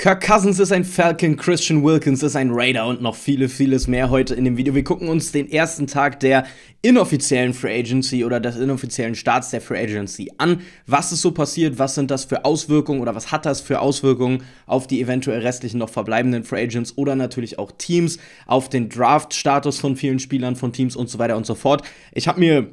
Kirk Cousins ist ein Falcon, Christian Wilkins ist ein Raider und noch viele, vieles mehr heute in dem Video. Wir gucken uns den ersten Tag der inoffiziellen Free Agency oder des inoffiziellen Starts der Free Agency an. Was ist so passiert? Was sind das für Auswirkungen oder was hat das für Auswirkungen auf die eventuell restlichen noch verbleibenden Free Agents oder natürlich auch Teams, auf den Draft-Status von vielen Spielern, von Teams und so weiter und so fort. Ich habe mir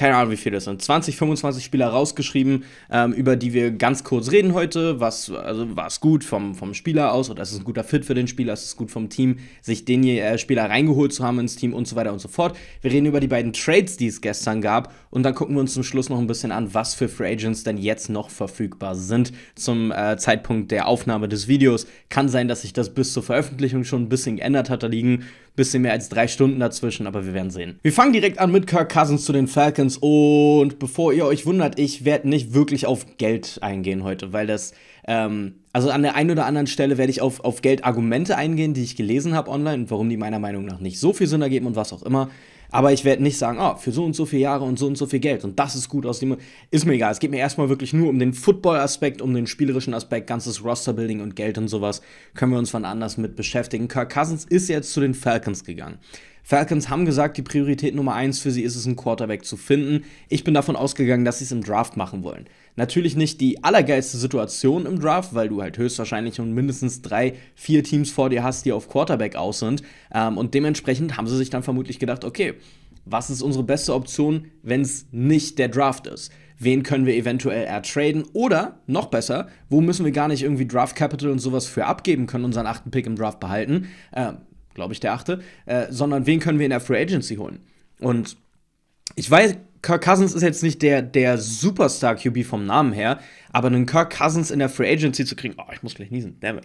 keine Ahnung, wie viele das sind, 20, 25 Spieler rausgeschrieben, ähm, über die wir ganz kurz reden heute. Was, also war es gut vom, vom Spieler aus oder ist es ein guter Fit für den Spieler, ist es gut vom Team, sich den äh, Spieler reingeholt zu haben ins Team und so weiter und so fort. Wir reden über die beiden Trades, die es gestern gab und dann gucken wir uns zum Schluss noch ein bisschen an, was für Free Agents denn jetzt noch verfügbar sind zum äh, Zeitpunkt der Aufnahme des Videos. Kann sein, dass sich das bis zur Veröffentlichung schon ein bisschen geändert hat. Da liegen bisschen mehr als drei Stunden dazwischen, aber wir werden sehen. Wir fangen direkt an mit Kirk Cousins zu den Falcons und bevor ihr euch wundert, ich werde nicht wirklich auf Geld eingehen heute, weil das ähm, also an der einen oder anderen Stelle werde ich auf, auf Geldargumente eingehen, die ich gelesen habe online und warum die meiner Meinung nach nicht so viel Sinn ergeben und was auch immer. Aber ich werde nicht sagen, oh, für so und so viele Jahre und so und so viel Geld und das ist gut aus dem. Ist mir egal. Es geht mir erstmal wirklich nur um den Football-Aspekt, um den spielerischen Aspekt, ganzes Roster-Building und Geld und sowas. Können wir uns wann anders mit beschäftigen. Kirk Cousins ist jetzt zu den Falcons gegangen. Falcons haben gesagt, die Priorität Nummer eins für sie ist es, einen Quarterback zu finden. Ich bin davon ausgegangen, dass sie es im Draft machen wollen. Natürlich nicht die allergeilste Situation im Draft, weil du halt höchstwahrscheinlich schon mindestens drei, vier Teams vor dir hast, die auf Quarterback aus sind. Ähm, und dementsprechend haben sie sich dann vermutlich gedacht, okay, was ist unsere beste Option, wenn es nicht der Draft ist? Wen können wir eventuell ertraden? Oder, noch besser, wo müssen wir gar nicht irgendwie Draft Capital und sowas für abgeben können, unseren achten Pick im Draft behalten? Ähm, Glaube ich, der achte. Äh, sondern wen können wir in der Free Agency holen? Und ich weiß Kirk Cousins ist jetzt nicht der, der Superstar QB vom Namen her, aber einen Kirk Cousins in der Free Agency zu kriegen, oh, ich muss gleich niesen, damn it.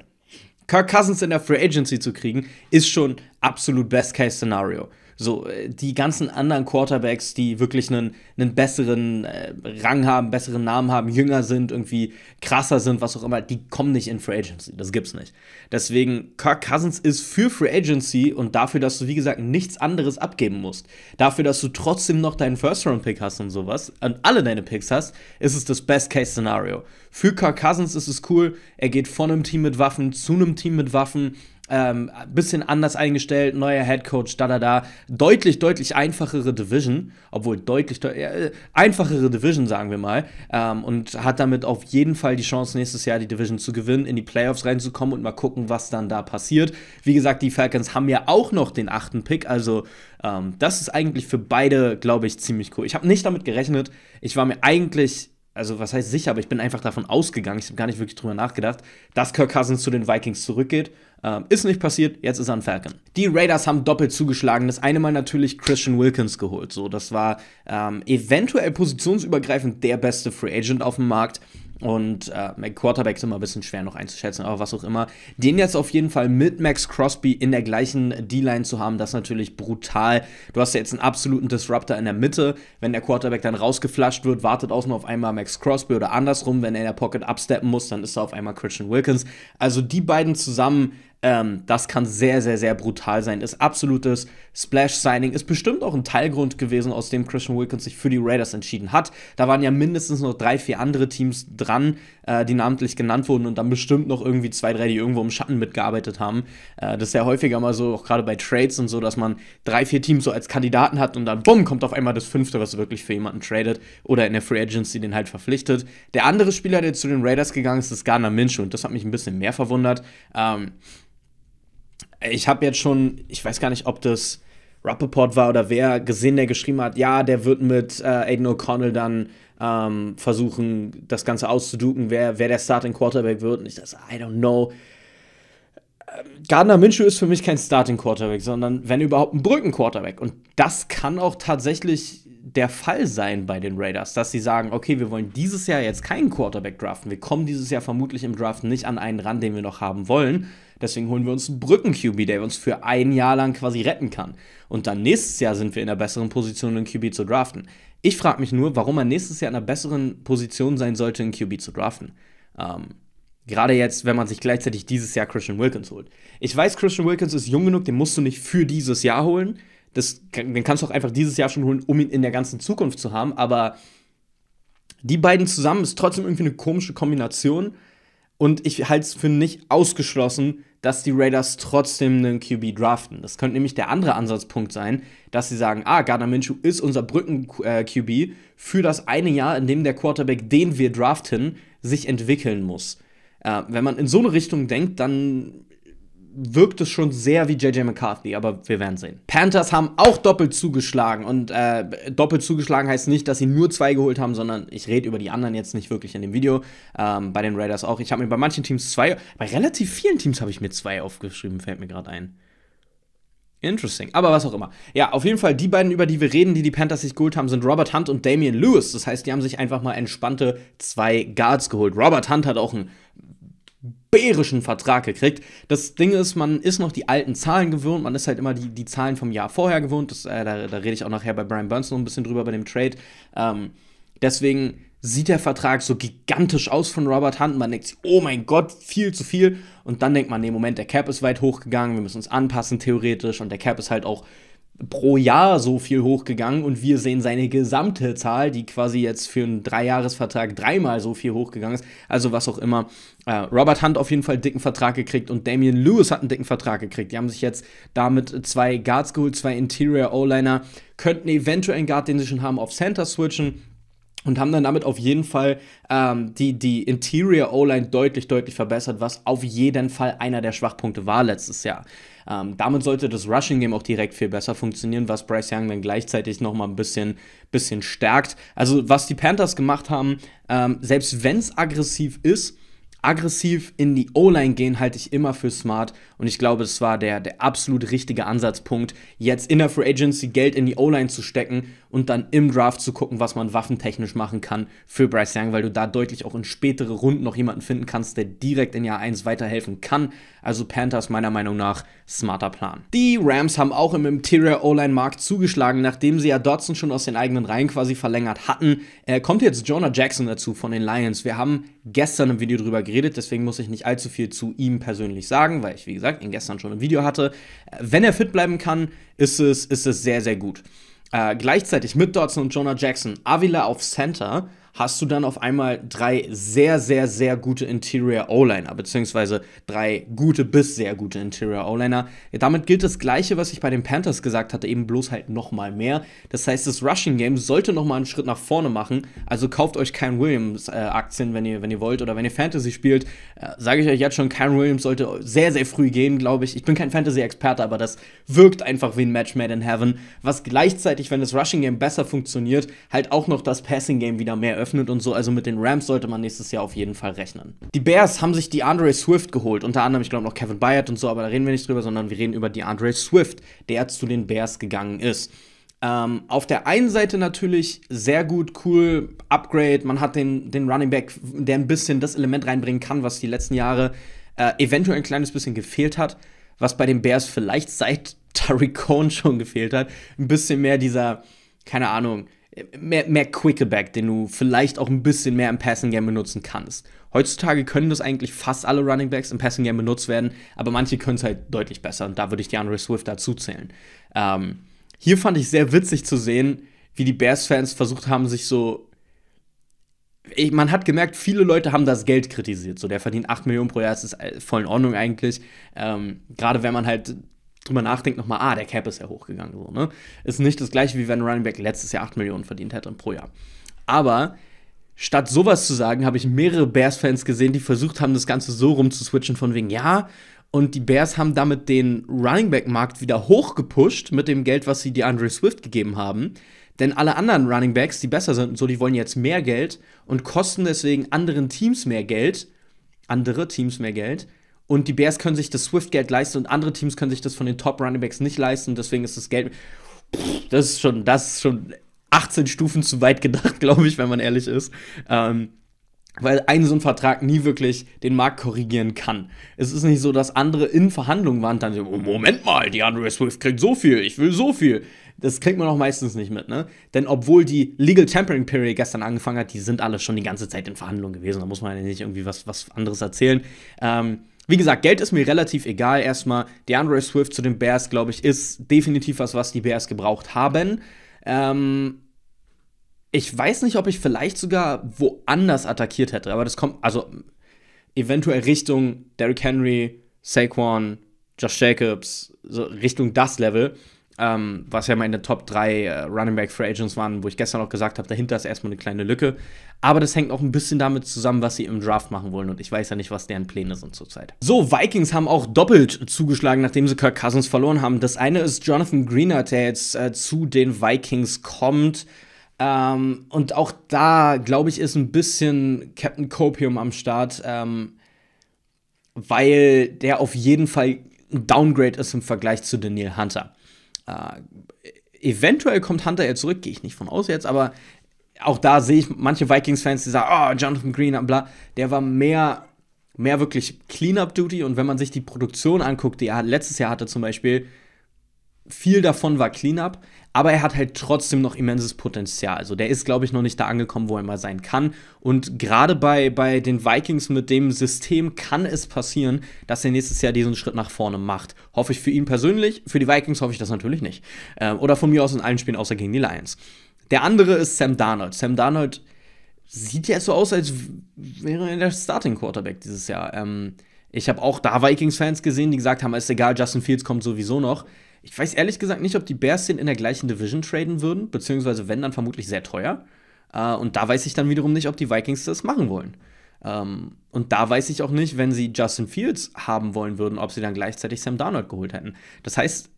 Kirk Cousins in der Free Agency zu kriegen, ist schon absolut Best Case Szenario. So, äh, die ganzen anderen Quarterbacks, die wirklich einen, einen besseren äh, Rang haben, besseren Namen haben, jünger sind, irgendwie krasser sind, was auch immer, die kommen nicht in Free Agency. Das gibt's nicht. Deswegen, Kirk Cousins ist für Free Agency und dafür, dass du, wie gesagt, nichts anderes abgeben musst. Dafür, dass du trotzdem noch deinen First-Round-Pick hast und sowas, und alle deine Picks hast, ist es das Best-Case-Szenario. Für Kirk Cousins ist es cool, er geht von einem Team mit Waffen zu einem Team mit Waffen ähm, bisschen anders eingestellt, neuer Head Coach, da da da. Deutlich, deutlich einfachere Division, obwohl deutlich de äh, einfachere Division, sagen wir mal. Ähm, und hat damit auf jeden Fall die Chance, nächstes Jahr die Division zu gewinnen, in die Playoffs reinzukommen und mal gucken, was dann da passiert. Wie gesagt, die Falcons haben ja auch noch den achten Pick, also ähm, das ist eigentlich für beide, glaube ich, ziemlich cool. Ich habe nicht damit gerechnet. Ich war mir eigentlich also was heißt sicher, aber ich bin einfach davon ausgegangen, ich habe gar nicht wirklich drüber nachgedacht, dass Kirk Cousins zu den Vikings zurückgeht. Ähm, ist nicht passiert, jetzt ist er ein Falcon. Die Raiders haben doppelt zugeschlagen. Das eine Mal natürlich Christian Wilkins geholt. So, das war ähm, eventuell positionsübergreifend der beste Free Agent auf dem Markt. Und äh, Quarterback ist immer ein bisschen schwer noch einzuschätzen, aber was auch immer. Den jetzt auf jeden Fall mit Max Crosby in der gleichen D-Line zu haben, das ist natürlich brutal. Du hast ja jetzt einen absoluten Disruptor in der Mitte. Wenn der Quarterback dann rausgeflasht wird, wartet außen auf einmal Max Crosby oder andersrum. Wenn er in der Pocket absteppen muss, dann ist er auf einmal Christian Wilkins. Also die beiden zusammen ähm, das kann sehr, sehr, sehr brutal sein. Ist absolutes Splash-Signing. Ist bestimmt auch ein Teilgrund gewesen, aus dem Christian Wilkins sich für die Raiders entschieden hat. Da waren ja mindestens noch drei, vier andere Teams dran, äh, die namentlich genannt wurden und dann bestimmt noch irgendwie zwei, drei, die irgendwo im Schatten mitgearbeitet haben. Äh, das ist ja häufiger mal so, auch gerade bei Trades und so, dass man drei, vier Teams so als Kandidaten hat und dann bumm, kommt auf einmal das fünfte, was wirklich für jemanden tradet oder in der Free Agency den halt verpflichtet. Der andere Spieler, der zu den Raiders gegangen ist, ist Gardner Minshew und das hat mich ein bisschen mehr verwundert. Ähm, ich habe jetzt schon, ich weiß gar nicht, ob das Rappaport war oder wer gesehen, der geschrieben hat, ja, der wird mit äh, Aiden O'Connell dann ähm, versuchen, das Ganze auszuduken, wer, wer der Starting Quarterback wird. Und ich dachte, I don't know. Äh, Gardner Minshew ist für mich kein Starting Quarterback, sondern wenn überhaupt ein Brücken Quarterback. Und das kann auch tatsächlich der Fall sein bei den Raiders, dass sie sagen, okay, wir wollen dieses Jahr jetzt keinen Quarterback draften. Wir kommen dieses Jahr vermutlich im Draft nicht an einen ran, den wir noch haben wollen. Deswegen holen wir uns einen Brücken-QB, der uns für ein Jahr lang quasi retten kann. Und dann nächstes Jahr sind wir in einer besseren Position, einen QB zu draften. Ich frage mich nur, warum man nächstes Jahr in einer besseren Position sein sollte, einen QB zu draften. Ähm, Gerade jetzt, wenn man sich gleichzeitig dieses Jahr Christian Wilkins holt. Ich weiß, Christian Wilkins ist jung genug, den musst du nicht für dieses Jahr holen das, den kannst du auch einfach dieses Jahr schon holen, um ihn in der ganzen Zukunft zu haben. Aber die beiden zusammen ist trotzdem irgendwie eine komische Kombination. Und ich halte es für nicht ausgeschlossen, dass die Raiders trotzdem einen QB draften. Das könnte nämlich der andere Ansatzpunkt sein, dass sie sagen, ah, Gardner Minshew ist unser Brücken-QB äh, für das eine Jahr, in dem der Quarterback, den wir draften, sich entwickeln muss. Äh, wenn man in so eine Richtung denkt, dann wirkt es schon sehr wie JJ McCarthy, aber wir werden sehen. Panthers haben auch doppelt zugeschlagen und äh, doppelt zugeschlagen heißt nicht, dass sie nur zwei geholt haben, sondern ich rede über die anderen jetzt nicht wirklich in dem Video. Ähm, bei den Raiders auch. Ich habe mir bei manchen Teams zwei, bei relativ vielen Teams habe ich mir zwei aufgeschrieben, fällt mir gerade ein. Interesting. Aber was auch immer. Ja, auf jeden Fall, die beiden, über die wir reden, die die Panthers sich geholt haben, sind Robert Hunt und Damian Lewis. Das heißt, die haben sich einfach mal entspannte zwei Guards geholt. Robert Hunt hat auch ein bärischen Vertrag gekriegt. Das Ding ist, man ist noch die alten Zahlen gewöhnt, man ist halt immer die, die Zahlen vom Jahr vorher gewohnt. Das, äh, da, da, rede ich auch nachher bei Brian Burns noch ein bisschen drüber bei dem Trade. Ähm, deswegen sieht der Vertrag so gigantisch aus von Robert Hunt. Man denkt sich, oh mein Gott, viel zu viel. Und dann denkt man, nee, Moment, der Cap ist weit hochgegangen, wir müssen uns anpassen theoretisch. Und der Cap ist halt auch pro Jahr so viel hochgegangen und wir sehen seine gesamte Zahl, die quasi jetzt für einen Dreijahresvertrag dreimal so viel hochgegangen ist. Also was auch immer. Äh, Robert Hunt auf jeden Fall einen dicken Vertrag gekriegt und Damian Lewis hat einen dicken Vertrag gekriegt. Die haben sich jetzt damit zwei Guards geholt, zwei Interior O-Liner, könnten eventuell einen Guard, den sie schon haben, auf Center switchen und haben dann damit auf jeden Fall ähm, die, die Interior O-Line deutlich, deutlich verbessert, was auf jeden Fall einer der Schwachpunkte war letztes Jahr. Ähm, damit sollte das Rushing Game auch direkt viel besser funktionieren, was Bryce Young dann gleichzeitig nochmal ein bisschen, bisschen stärkt. Also, was die Panthers gemacht haben, ähm, selbst wenn es aggressiv ist, aggressiv in die O-Line gehen, halte ich immer für smart. Und ich glaube, es war der, der absolut richtige Ansatzpunkt, jetzt in der Free Agency Geld in die O-Line zu stecken und dann im Draft zu gucken, was man waffentechnisch machen kann für Bryce Young, weil du da deutlich auch in spätere Runden noch jemanden finden kannst, der direkt in Jahr 1 weiterhelfen kann. Also Panthers meiner Meinung nach smarter Plan. Die Rams haben auch im Interior O-Line-Markt zugeschlagen, nachdem sie ja Dodson schon aus den eigenen Reihen quasi verlängert hatten. Äh, kommt jetzt Jonah Jackson dazu von den Lions. Wir haben gestern im Video drüber geredet, deswegen muss ich nicht allzu viel zu ihm persönlich sagen, weil ich, wie gesagt, ihn gestern schon im Video hatte. Äh, wenn er fit bleiben kann, ist es, ist es sehr, sehr gut. Äh, gleichzeitig mit Dodson und Jonah Jackson, Avila auf Center hast du dann auf einmal drei sehr, sehr, sehr gute Interior O-Liner, beziehungsweise drei gute bis sehr gute Interior O-Liner. Ja, damit gilt das Gleiche, was ich bei den Panthers gesagt hatte, eben bloß halt nochmal mehr. Das heißt, das Rushing Game sollte nochmal einen Schritt nach vorne machen. Also kauft euch Karen Williams äh, Aktien, wenn ihr, wenn ihr wollt, oder wenn ihr Fantasy spielt. Äh, Sage ich euch jetzt schon, Karen Williams sollte sehr, sehr früh gehen, glaube ich. Ich bin kein Fantasy-Experte, aber das wirkt einfach wie ein Match made in heaven, was gleichzeitig, wenn das Rushing Game besser funktioniert, halt auch noch das Passing Game wieder mehr öffnet eröffnet und so. Also mit den Rams sollte man nächstes Jahr auf jeden Fall rechnen. Die Bears haben sich die Andre Swift geholt. Unter anderem, ich glaube, noch Kevin Byard und so, aber da reden wir nicht drüber, sondern wir reden über die Andre Swift, der zu den Bears gegangen ist. Ähm, auf der einen Seite natürlich sehr gut, cool, Upgrade. Man hat den, den Running Back, der ein bisschen das Element reinbringen kann, was die letzten Jahre äh, eventuell ein kleines bisschen gefehlt hat. Was bei den Bears vielleicht seit Tariq Cohen schon gefehlt hat. Ein bisschen mehr dieser, keine Ahnung, mehr, mehr Quickeback, den du vielleicht auch ein bisschen mehr im Passing Game benutzen kannst. Heutzutage können das eigentlich fast alle Running Backs im Passing Game benutzt werden, aber manche können es halt deutlich besser und da würde ich die Andre Swift dazu zählen. Ähm, hier fand ich sehr witzig zu sehen, wie die Bears-Fans versucht haben, sich so. Ich, man hat gemerkt, viele Leute haben das Geld kritisiert. So, der verdient 8 Millionen pro Jahr, das ist äh, voll in Ordnung eigentlich. Ähm, Gerade wenn man halt drüber nachdenkt, nochmal, ah, der Cap ist ja hochgegangen. So, ne? Ist nicht das gleiche, wie wenn Running Back letztes Jahr 8 Millionen verdient hätte pro Jahr. Aber statt sowas zu sagen, habe ich mehrere Bears-Fans gesehen, die versucht haben, das Ganze so rumzuswitchen, von wegen, ja, und die Bears haben damit den Running Back-Markt wieder hochgepusht mit dem Geld, was sie die Andre Swift gegeben haben. Denn alle anderen Running Backs, die besser sind und so, die wollen jetzt mehr Geld und kosten deswegen anderen Teams mehr Geld, andere Teams mehr Geld, und die Bears können sich das Swift-Geld leisten und andere Teams können sich das von den Top-Runningbacks nicht leisten. deswegen ist das Geld. Pff, das ist schon, das ist schon 18 Stufen zu weit gedacht, glaube ich, wenn man ehrlich ist. Ähm, weil ein so ein Vertrag nie wirklich den Markt korrigieren kann. Es ist nicht so, dass andere in Verhandlungen waren, dann so, oh, Moment mal, die Andre Swift kriegt so viel, ich will so viel. Das kriegt man auch meistens nicht mit, ne? Denn obwohl die Legal Tampering Period gestern angefangen hat, die sind alle schon die ganze Zeit in Verhandlungen gewesen. Da muss man ja nicht irgendwie was, was anderes erzählen. Ähm, wie gesagt, Geld ist mir relativ egal. Erstmal, DeAndre Swift zu den Bears, glaube ich, ist definitiv was, was die Bears gebraucht haben. Ähm, ich weiß nicht, ob ich vielleicht sogar woanders attackiert hätte, aber das kommt, also eventuell Richtung Derrick Henry, Saquon, Josh Jacobs, so Richtung das Level ähm, was ja meine Top 3 äh, Running Back Free Agents waren, wo ich gestern auch gesagt habe, dahinter ist erstmal eine kleine Lücke. Aber das hängt auch ein bisschen damit zusammen, was sie im Draft machen wollen. Und ich weiß ja nicht, was deren Pläne sind zurzeit. So, Vikings haben auch doppelt zugeschlagen, nachdem sie Kirk Cousins verloren haben. Das eine ist Jonathan Greener, der jetzt äh, zu den Vikings kommt. Ähm, und auch da, glaube ich, ist ein bisschen Captain Copium am Start, ähm, weil der auf jeden Fall ein Downgrade ist im Vergleich zu Daniel Hunter. Äh, eventuell kommt Hunter ja zurück, gehe ich nicht von aus jetzt, aber auch da sehe ich manche Vikings-Fans, die sagen, oh, Jonathan Green, bla, der war mehr, mehr wirklich Cleanup-Duty und wenn man sich die Produktion anguckt, die er letztes Jahr hatte zum Beispiel, viel davon war Cleanup, aber er hat halt trotzdem noch immenses Potenzial. Also der ist, glaube ich, noch nicht da angekommen, wo er mal sein kann. Und gerade bei, bei den Vikings mit dem System kann es passieren, dass er nächstes Jahr diesen Schritt nach vorne macht. Hoffe ich für ihn persönlich, für die Vikings hoffe ich das natürlich nicht. Ähm, oder von mir aus in allen Spielen außer gegen die Lions. Der andere ist Sam Darnold. Sam Darnold sieht ja so aus, als wäre er der Starting Quarterback dieses Jahr. Ähm, ich habe auch da Vikings-Fans gesehen, die gesagt haben, ist egal, Justin Fields kommt sowieso noch. Ich weiß ehrlich gesagt nicht, ob die Bears den in der gleichen Division traden würden, beziehungsweise wenn, dann vermutlich sehr teuer. Äh, und da weiß ich dann wiederum nicht, ob die Vikings das machen wollen. Ähm, und da weiß ich auch nicht, wenn sie Justin Fields haben wollen würden, ob sie dann gleichzeitig Sam Darnold geholt hätten. Das heißt,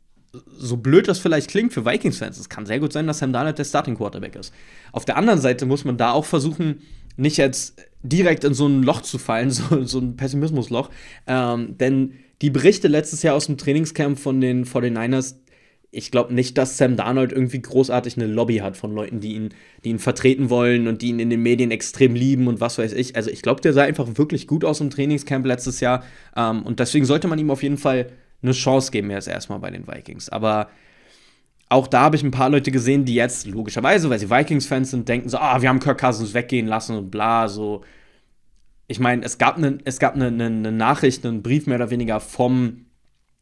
so blöd das vielleicht klingt für Vikings-Fans, es kann sehr gut sein, dass Sam Darnold der Starting-Quarterback ist. Auf der anderen Seite muss man da auch versuchen, nicht jetzt direkt in so ein Loch zu fallen, so, so ein Pessimismusloch, ähm, denn die Berichte letztes Jahr aus dem Trainingscamp von den 49ers, ich glaube nicht, dass Sam Darnold irgendwie großartig eine Lobby hat von Leuten, die ihn, die ihn vertreten wollen und die ihn in den Medien extrem lieben und was weiß ich. Also ich glaube, der sah einfach wirklich gut aus im Trainingscamp letztes Jahr. Ähm, und deswegen sollte man ihm auf jeden Fall eine Chance geben, jetzt erstmal bei den Vikings. Aber auch da habe ich ein paar Leute gesehen, die jetzt logischerweise, weil sie Vikings-Fans sind, denken so, ah, wir haben Kirk Cousins weggehen lassen und bla, so ich meine, es gab eine es gab eine, eine, eine Nachricht, einen Brief mehr oder weniger vom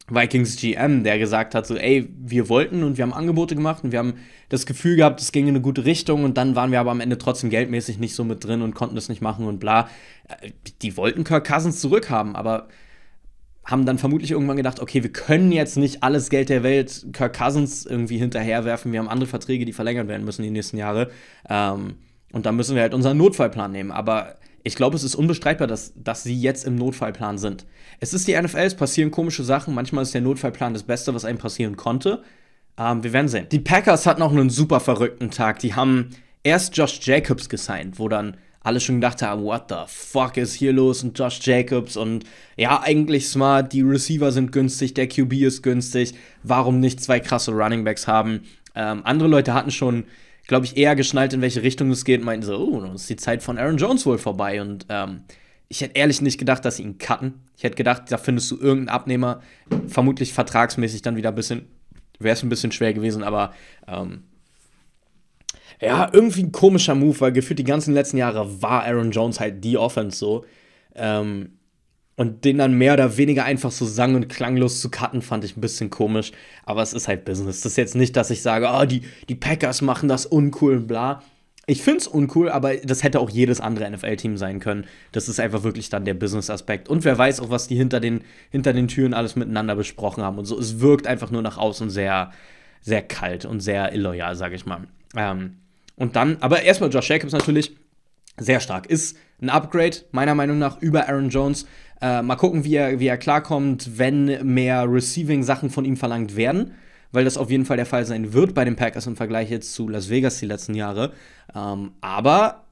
Vikings GM, der gesagt hat, so, ey, wir wollten und wir haben Angebote gemacht und wir haben das Gefühl gehabt, es ging in eine gute Richtung und dann waren wir aber am Ende trotzdem geldmäßig nicht so mit drin und konnten das nicht machen und bla. Äh, die wollten Kirk Cousins zurückhaben, aber haben dann vermutlich irgendwann gedacht, okay, wir können jetzt nicht alles Geld der Welt Kirk Cousins irgendwie hinterherwerfen, wir haben andere Verträge, die verlängert werden müssen die nächsten Jahre. Ähm, und da müssen wir halt unseren Notfallplan nehmen, aber ich glaube, es ist unbestreitbar, dass, dass sie jetzt im Notfallplan sind. Es ist die NFL, es passieren komische Sachen. Manchmal ist der Notfallplan das Beste, was einem passieren konnte. Ähm, wir werden sehen. Die Packers hatten auch einen super verrückten Tag. Die haben erst Josh Jacobs gesigned, wo dann alle schon gedacht haben, what the fuck ist hier los und Josh Jacobs und ja, eigentlich smart, die Receiver sind günstig, der QB ist günstig, warum nicht zwei krasse Runningbacks haben? Ähm, andere Leute hatten schon glaube ich, eher geschnallt, in welche Richtung es geht und meinten so, oh, dann ist die Zeit von Aaron Jones wohl vorbei. Und ähm, ich hätte ehrlich nicht gedacht, dass sie ihn cutten. Ich hätte gedacht, da findest du irgendeinen Abnehmer, vermutlich vertragsmäßig dann wieder ein bisschen, wäre es ein bisschen schwer gewesen, aber ähm, ja, irgendwie ein komischer Move, weil gefühlt die ganzen letzten Jahre war Aaron Jones halt die Offense so. Ähm, und den dann mehr oder weniger einfach so sang- und klanglos zu cutten, fand ich ein bisschen komisch. Aber es ist halt Business. Das ist jetzt nicht, dass ich sage, oh, die, die Packers machen das uncool und bla. Ich find's uncool, aber das hätte auch jedes andere NFL-Team sein können. Das ist einfach wirklich dann der Business-Aspekt. Und wer weiß auch, was die hinter den, hinter den Türen alles miteinander besprochen haben und so. Es wirkt einfach nur nach außen sehr, sehr kalt und sehr illoyal, sag ich mal. Ähm, und dann, aber erstmal Josh Jacobs natürlich sehr stark. Ist ein Upgrade, meiner Meinung nach, über Aaron Jones. Äh, mal gucken, wie er, wie er klarkommt, wenn mehr Receiving-Sachen von ihm verlangt werden, weil das auf jeden Fall der Fall sein wird bei den Packers im Vergleich jetzt zu Las Vegas die letzten Jahre. Ähm, aber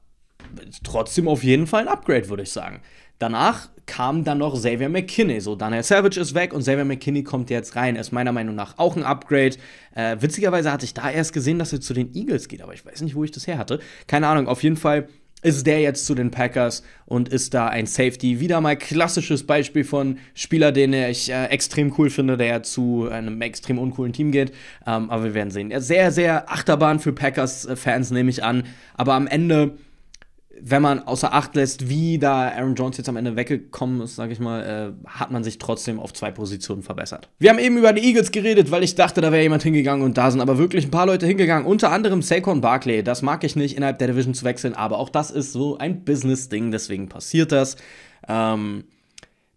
trotzdem auf jeden Fall ein Upgrade, würde ich sagen. Danach kam dann noch Xavier McKinney. So, Daniel Savage ist weg und Xavier McKinney kommt jetzt rein. Ist meiner Meinung nach auch ein Upgrade. Äh, witzigerweise hatte ich da erst gesehen, dass er zu den Eagles geht, aber ich weiß nicht, wo ich das her hatte. Keine Ahnung, auf jeden Fall ist der jetzt zu den Packers und ist da ein Safety. Wieder mal klassisches Beispiel von Spieler, den ich äh, extrem cool finde, der zu einem extrem uncoolen Team geht. Ähm, aber wir werden sehen. Sehr, sehr Achterbahn für Packers-Fans nehme ich an. Aber am Ende wenn man außer Acht lässt, wie da Aaron Jones jetzt am Ende weggekommen ist, sage ich mal, äh, hat man sich trotzdem auf zwei Positionen verbessert. Wir haben eben über die Eagles geredet, weil ich dachte, da wäre jemand hingegangen und da sind aber wirklich ein paar Leute hingegangen. Unter anderem Saquon Barkley. Das mag ich nicht, innerhalb der Division zu wechseln, aber auch das ist so ein Business-Ding, deswegen passiert das. Ähm,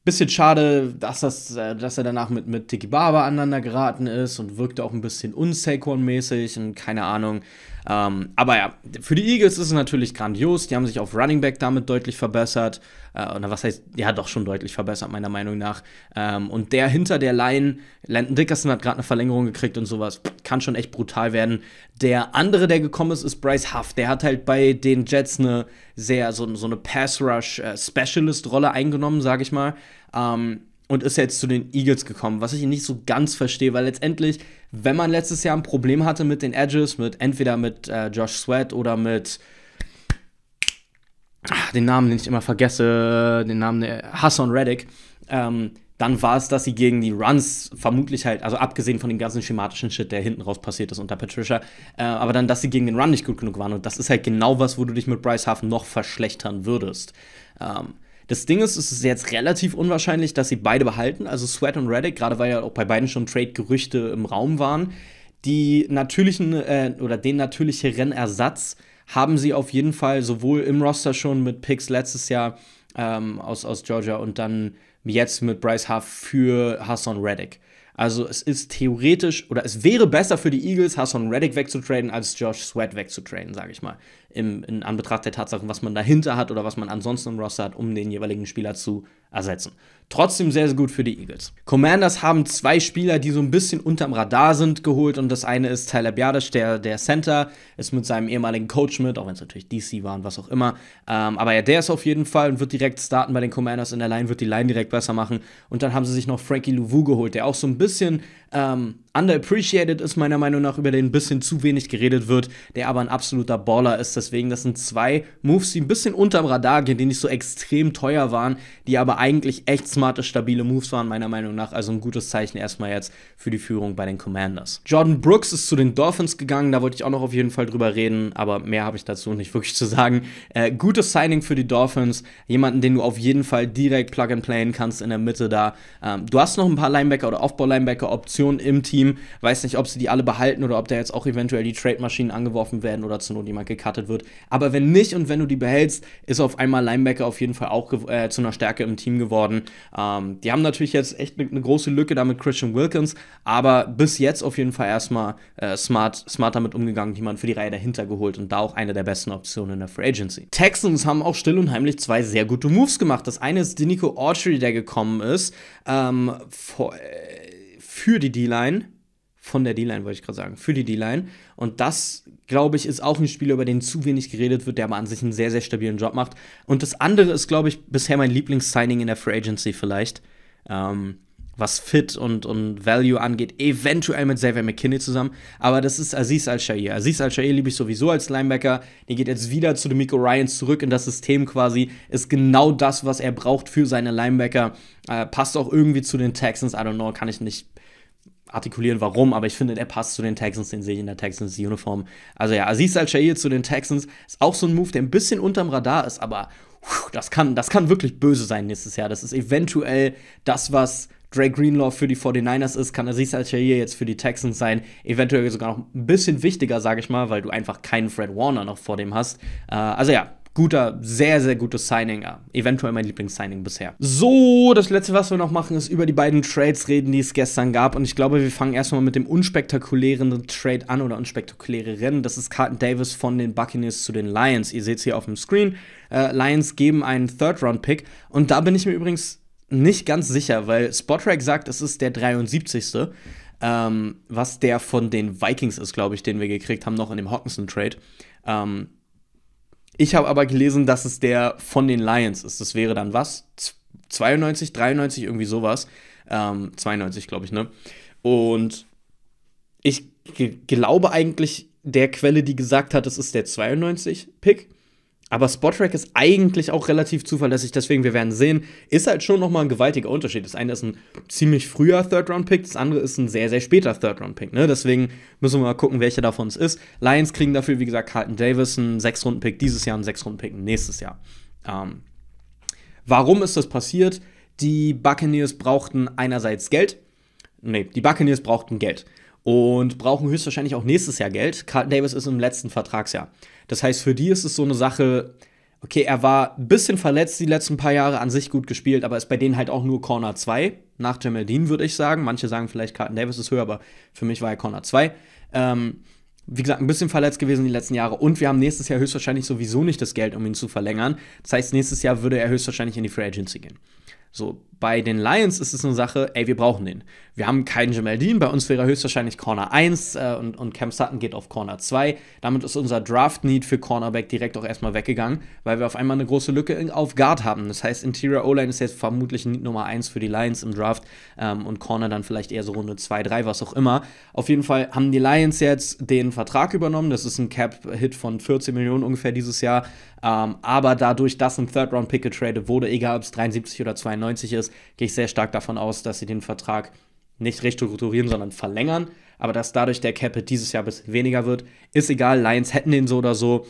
Bisschen schade, dass, das, äh, dass er danach mit, mit Tiki Barber aneinander geraten ist und wirkte auch ein bisschen unsaquon-mäßig und keine Ahnung. Ähm, aber ja, für die Eagles ist es natürlich grandios. Die haben sich auf Running Back damit deutlich verbessert äh, oder was heißt, ja, doch schon deutlich verbessert, meiner Meinung nach. Ähm, und der hinter der Line, Landon Dickerson hat gerade eine Verlängerung gekriegt und sowas, kann schon echt brutal werden. Der andere, der gekommen ist, ist Bryce Huff. Der hat halt bei den Jets eine sehr, so, so eine Pass-Rush-Specialist-Rolle äh, eingenommen, sage ich mal. Ähm, und ist jetzt zu den Eagles gekommen, was ich nicht so ganz verstehe, weil letztendlich, wenn man letztes Jahr ein Problem hatte mit den Edges, mit entweder mit äh, Josh Sweat oder mit Ah, den Namen, den ich immer vergesse, den Namen der äh, Hassan Reddick, ähm, dann war es, dass sie gegen die Runs vermutlich halt, also abgesehen von dem ganzen schematischen Shit, der hinten raus passiert ist unter Patricia, äh, aber dann, dass sie gegen den Run nicht gut genug waren. Und das ist halt genau was, wo du dich mit Bryce Huff noch verschlechtern würdest. Ähm, das Ding ist, es ist jetzt relativ unwahrscheinlich, dass sie beide behalten, also Sweat und Reddick, gerade weil ja auch bei beiden schon Trade-Gerüchte im Raum waren, die natürlichen äh, oder den natürlicheren Ersatz haben sie auf jeden Fall sowohl im Roster schon mit Picks letztes Jahr ähm, aus, aus Georgia und dann jetzt mit Bryce Huff für Hassan Reddick. Also es ist theoretisch oder es wäre besser für die Eagles, Hassan Reddick wegzutraden, als Josh Sweat wegzutraden, sage ich mal. Im, in Anbetracht der Tatsachen, was man dahinter hat oder was man ansonsten im Roster hat, um den jeweiligen Spieler zu ersetzen. Trotzdem sehr, sehr gut für die Eagles. Commanders haben zwei Spieler, die so ein bisschen unterm Radar sind, geholt. Und das eine ist Tyler Biadisch, der, der Center, ist mit seinem ehemaligen Coach mit, auch wenn es natürlich DC waren, was auch immer. Ähm, aber ja, der ist auf jeden Fall und wird direkt starten bei den Commanders in der Line, wird die Line direkt besser machen. Und dann haben sie sich noch Frankie Louvu geholt, der auch so ein bisschen. Ähm, Underappreciated ist meiner Meinung nach, über den ein bisschen zu wenig geredet wird, der aber ein absoluter Baller ist. Deswegen, das sind zwei Moves, die ein bisschen unterm Radar gehen, die nicht so extrem teuer waren, die aber eigentlich echt smarte, stabile Moves waren, meiner Meinung nach. Also ein gutes Zeichen erstmal jetzt für die Führung bei den Commanders. Jordan Brooks ist zu den Dolphins gegangen, da wollte ich auch noch auf jeden Fall drüber reden, aber mehr habe ich dazu nicht wirklich zu sagen. Äh, gutes Signing für die Dolphins, jemanden, den du auf jeden Fall direkt plug and playen kannst in der Mitte da. Ähm, du hast noch ein paar Linebacker oder Aufbau-Linebacker-Optionen im Team. Team. Weiß nicht, ob sie die alle behalten oder ob da jetzt auch eventuell die Trade-Maschinen angeworfen werden oder zu Not jemand gecuttet wird. Aber wenn nicht und wenn du die behältst, ist auf einmal Linebacker auf jeden Fall auch äh, zu einer Stärke im Team geworden. Ähm, die haben natürlich jetzt echt eine ne große Lücke da mit Christian Wilkins, aber bis jetzt auf jeden Fall erstmal äh, smart, smart damit umgegangen, jemanden für die Reihe dahinter geholt und da auch eine der besten Optionen in der Free Agency. Texans haben auch still und heimlich zwei sehr gute Moves gemacht. Das eine ist Dinico Autry, der gekommen ist, ähm, äh, für die D-Line von der D-Line, wollte ich gerade sagen, für die D-Line. Und das, glaube ich, ist auch ein Spieler, über den zu wenig geredet wird, der aber an sich einen sehr, sehr stabilen Job macht. Und das andere ist, glaube ich, bisher mein Lieblingssigning in der Free Agency vielleicht. Ähm, was Fit und, und Value angeht, eventuell mit Xavier McKinney zusammen. Aber das ist Aziz Al-Shair. Aziz Al-Shair liebe ich sowieso als Linebacker. Der geht jetzt wieder zu dem Demico Ryans zurück in das System quasi. Ist genau das, was er braucht für seine Linebacker. Äh, passt auch irgendwie zu den Texans. I don't know, kann ich nicht artikulieren, warum, aber ich finde, er passt zu den Texans, den sehe ich in der Texans-Uniform. Also ja, Aziz Al-Shair zu den Texans ist auch so ein Move, der ein bisschen unterm Radar ist, aber pff, das, kann, das kann wirklich böse sein nächstes Jahr. Das ist eventuell das, was Drake Greenlaw für die 49ers ist, kann Aziz Al-Shair jetzt für die Texans sein. Eventuell sogar noch ein bisschen wichtiger, sage ich mal, weil du einfach keinen Fred Warner noch vor dem hast. Äh, also ja, guter, sehr, sehr gutes Signing. Eventuell mein Lieblingssigning bisher. So, das letzte, was wir noch machen, ist über die beiden Trades reden, die es gestern gab. Und ich glaube, wir fangen erstmal mit dem unspektakulären Trade an oder unspektakuläre Rennen. Das ist Carton Davis von den Buccaneers zu den Lions. Ihr seht es hier auf dem Screen. Äh, Lions geben einen Third-Round-Pick. Und da bin ich mir übrigens nicht ganz sicher, weil Spotrack sagt, es ist der 73. Ähm, was der von den Vikings ist, glaube ich, den wir gekriegt haben, noch in dem Hawkinson-Trade. Ähm, ich habe aber gelesen, dass es der von den Lions ist. Das wäre dann was? 92, 93, irgendwie sowas. Ähm, 92, glaube ich, ne? Und ich glaube eigentlich der Quelle, die gesagt hat, es ist der 92-Pick. Aber Spotrack ist eigentlich auch relativ zuverlässig, deswegen wir werden sehen. Ist halt schon nochmal ein gewaltiger Unterschied. Das eine ist ein ziemlich früher Third-Round-Pick, das andere ist ein sehr, sehr später Third-Round-Pick. Ne? Deswegen müssen wir mal gucken, welcher davon es ist. Lions kriegen dafür, wie gesagt, Carlton Davis, einen 6-Runden-Pick dieses Jahr, einen 6-Runden-Pick nächstes Jahr. Ähm, warum ist das passiert? Die Buccaneers brauchten einerseits Geld. Nee, die Buccaneers brauchten Geld und brauchen höchstwahrscheinlich auch nächstes Jahr Geld. Carlton Davis ist im letzten Vertragsjahr. Das heißt, für die ist es so eine Sache, okay, er war ein bisschen verletzt die letzten paar Jahre, an sich gut gespielt, aber ist bei denen halt auch nur Corner 2. Nach Jamal Dean würde ich sagen. Manche sagen vielleicht, Carlton Davis ist höher, aber für mich war er Corner 2. Ähm, wie gesagt, ein bisschen verletzt gewesen die letzten Jahre und wir haben nächstes Jahr höchstwahrscheinlich sowieso nicht das Geld, um ihn zu verlängern. Das heißt, nächstes Jahr würde er höchstwahrscheinlich in die Free Agency gehen. So, bei den Lions ist es eine Sache, ey, wir brauchen den. Wir haben keinen Jamal Dean, bei uns wäre höchstwahrscheinlich Corner 1 äh, und, und Cam Sutton geht auf Corner 2. Damit ist unser Draft-Need für Cornerback direkt auch erstmal weggegangen, weil wir auf einmal eine große Lücke auf Guard haben. Das heißt, Interior O-Line ist jetzt vermutlich Need Nummer 1 für die Lions im Draft ähm, und Corner dann vielleicht eher so Runde 2, 3, was auch immer. Auf jeden Fall haben die Lions jetzt den Vertrag übernommen. Das ist ein Cap-Hit von 14 Millionen ungefähr dieses Jahr. Ähm, aber dadurch, dass ein Third-Round-Pick getradet wurde, egal ob es 73 oder 92, 92 ist, gehe ich sehr stark davon aus, dass sie den Vertrag nicht restrukturieren, sondern verlängern. Aber dass dadurch der Cap dieses Jahr ein bisschen weniger wird, ist egal. Lions hätten den so oder so.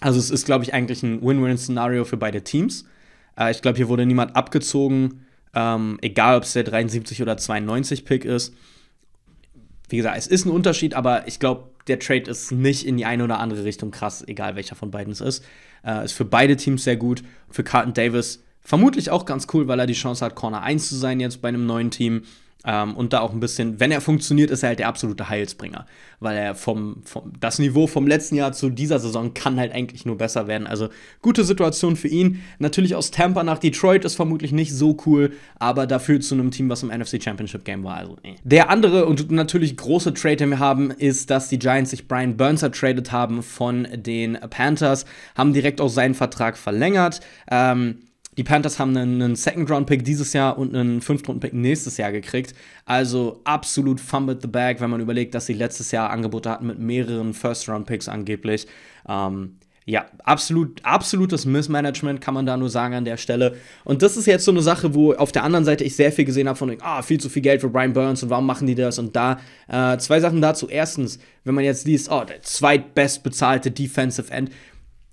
Also es ist, glaube ich, eigentlich ein Win-Win-Szenario für beide Teams. Äh, ich glaube, hier wurde niemand abgezogen, ähm, egal ob es der 73 oder 92 Pick ist. Wie gesagt, es ist ein Unterschied, aber ich glaube, der Trade ist nicht in die eine oder andere Richtung krass, egal welcher von beiden es ist. Äh, ist für beide Teams sehr gut. Für Carton Davis Vermutlich auch ganz cool, weil er die Chance hat, Corner 1 zu sein jetzt bei einem neuen Team. Ähm, und da auch ein bisschen, wenn er funktioniert, ist er halt der absolute Heilsbringer. Weil er vom, vom, das Niveau vom letzten Jahr zu dieser Saison kann halt eigentlich nur besser werden. Also gute Situation für ihn. Natürlich aus Tampa nach Detroit ist vermutlich nicht so cool, aber dafür zu einem Team, was im NFC Championship Game war. Also, eh. Der andere und natürlich große Trade, den wir haben, ist, dass die Giants sich Brian Burns ertradet haben von den Panthers, haben direkt auch seinen Vertrag verlängert. Ähm, die Panthers haben einen, einen Second-Round-Pick dieses Jahr und einen Fünft-Runden-Pick nächstes Jahr gekriegt. Also absolut fumbled the bag, wenn man überlegt, dass sie letztes Jahr Angebote hatten mit mehreren First-Round-Picks angeblich. Ähm, ja, absolut, absolutes Missmanagement kann man da nur sagen an der Stelle. Und das ist jetzt so eine Sache, wo auf der anderen Seite ich sehr viel gesehen habe von, ah, viel zu viel Geld für Brian Burns und warum machen die das und da. Äh, zwei Sachen dazu. Erstens, wenn man jetzt liest, oh, der zweitbestbezahlte Defensive End,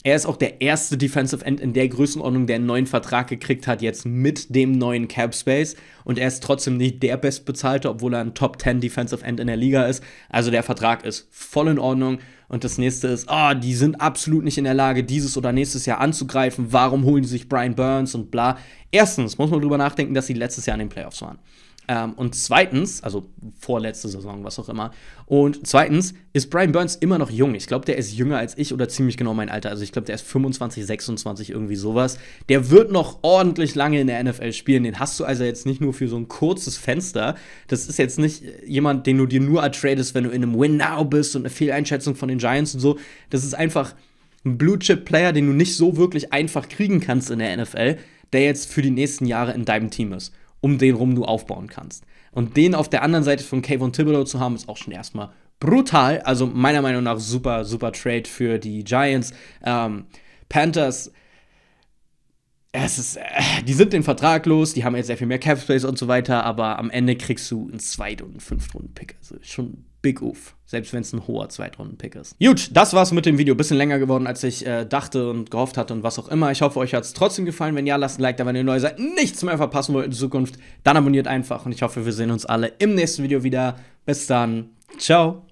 er ist auch der erste Defensive End in der Größenordnung, der einen neuen Vertrag gekriegt hat, jetzt mit dem neuen Cap Space. Und er ist trotzdem nicht der bestbezahlte, obwohl er ein Top 10 Defensive End in der Liga ist. Also der Vertrag ist voll in Ordnung. Und das nächste ist, oh, die sind absolut nicht in der Lage, dieses oder nächstes Jahr anzugreifen. Warum holen sie sich Brian Burns und bla? Erstens muss man drüber nachdenken, dass sie letztes Jahr in den Playoffs waren. Ähm, und zweitens, also vorletzte Saison, was auch immer. Und zweitens ist Brian Burns immer noch jung. Ich glaube, der ist jünger als ich oder ziemlich genau mein Alter. Also ich glaube, der ist 25, 26, irgendwie sowas. Der wird noch ordentlich lange in der NFL spielen. Den hast du also jetzt nicht nur für so ein kurzes Fenster. Das ist jetzt nicht jemand, den du dir nur ertradest, wenn du in einem Win-Now bist und eine Fehleinschätzung von den Giants und so. Das ist einfach ein Blue-Chip-Player, den du nicht so wirklich einfach kriegen kannst in der NFL, der jetzt für die nächsten Jahre in deinem Team ist um den rum du aufbauen kannst. Und den auf der anderen Seite von Kayvon Thibodeau zu haben, ist auch schon erstmal brutal. Also meiner Meinung nach super, super Trade für die Giants. Ähm, Panthers, es ist, äh, die sind den Vertrag los, die haben jetzt sehr viel mehr Cap Space und so weiter, aber am Ende kriegst du einen Zweit- und einen Fünftrunden-Pick. Also schon Big Oof. Selbst wenn es ein hoher Zweitrunden-Pick ist. Gut, das war's mit dem Video. Bisschen länger geworden, als ich äh, dachte und gehofft hatte und was auch immer. Ich hoffe, euch hat's trotzdem gefallen. Wenn ja, lasst ein Like da, wenn ihr neu seid, nichts mehr verpassen wollt in Zukunft. Dann abonniert einfach und ich hoffe, wir sehen uns alle im nächsten Video wieder. Bis dann. Ciao.